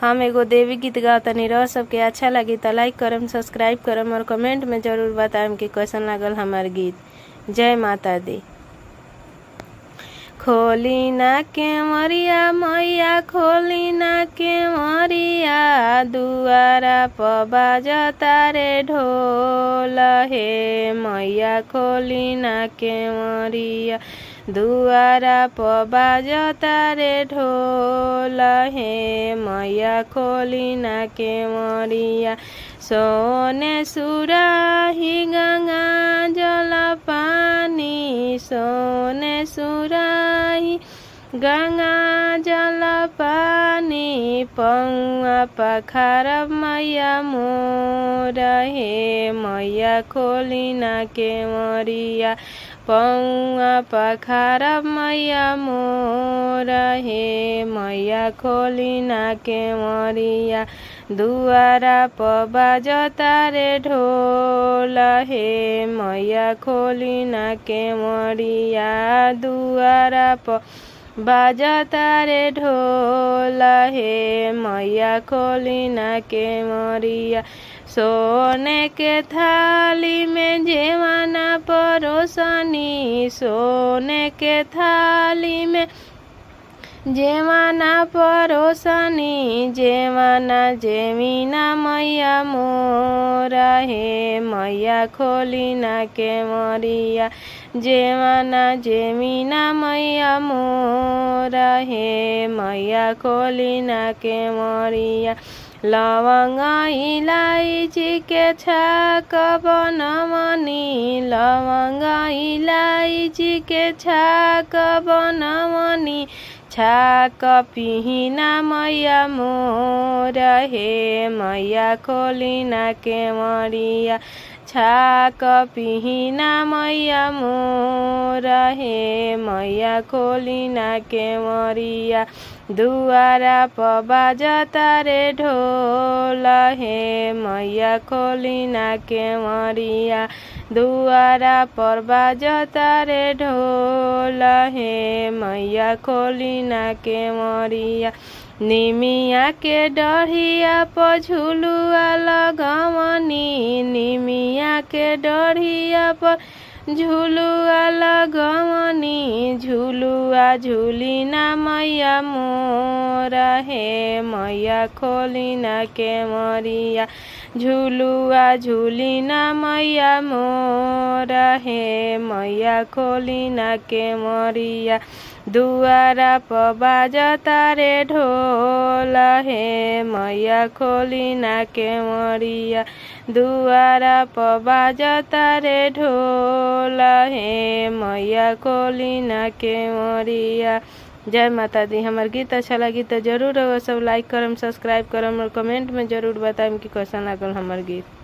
हम एगो देवी गीत गातनी रह सबके अच्छा लगी त लाइक करम सब्सक्राइब करम और कमेंट में जरूर बताएम कि कैसन लागल हमार गीत जय माता दी খোলি না কে মরিয়া মইয়া খোলি না কে দুয়ারা পবা ঢোল হে মইয়া খোলি না কে মরিয়া দুয়ারা পবা ঢোল হে মইয়া খোলি না কে মরিয়া সোনে সুরাহি গঙ্গা জল পানি সোনে সুরা गङ्गा जल पानी पौवा पखर मैया मोरहे मैया खोलिना के मरिया पौवा पखर मैया मोरहे मैया खोलिना के मरिया दुवारा पबा जतारे ढोल हे मैया खोलिना के मरिया दुवारा प बाजा तारे ढोला हे मैया खोली खोलिना के मरिया सोने के थाली में जेवाना परोसनी सोने के थाली में जेवाना परोसनी जेवाना जेमीना मैया मोर মোরা হে মাইয়া খোলি না কে মরিয়া জেমানা জেমিনা মাইয়া মোরা হে মাইয়া খোলি না কে মরিয়া লবঙ্গ ইলাইচিকে ছাক বনমণি লবঙ্গ ইলাইচিকে ছাক মনি छाक पिहिना मैया मोर हे मैया खोलिना मरिया छाक पिहिना मैया मोर हे मैया खोलिना मरिया दुवारा पबा रे ढोल हे मैया खोलिना मरिया দুয়ারা পর্বা যতারে ঢোল হে মাইয়া খোলি না কে মরিয়া নিমিয়াকে ডহিয়া পঝুলুয়া লগমনি নিমিয়াকে ডহিয়া প ঝুলুয়া লগমনি ঝুলুয়া ঝুলি না মাইয়া মোরা হে মাইয়া খোলি না কে মরিয়া ঝুলুয়া ঝুলি না মাইয়া মোরা হে মাইয়া খোলি না কে মরিয়া দুয়ারা পবাজ তারে ঢোলা হে মাইয়া খোলি না কে মরিয়া দুয়ারা পবাজ তারে ঢোল भोला हे मैया कोली ना के मोरिया जय माता दी हमार गीत अच्छा लगी तो जरूर सब लाइक करम सब्सक्राइब करम और कमेंट में जरूर बताएम कि कैसा लागल हमार गीत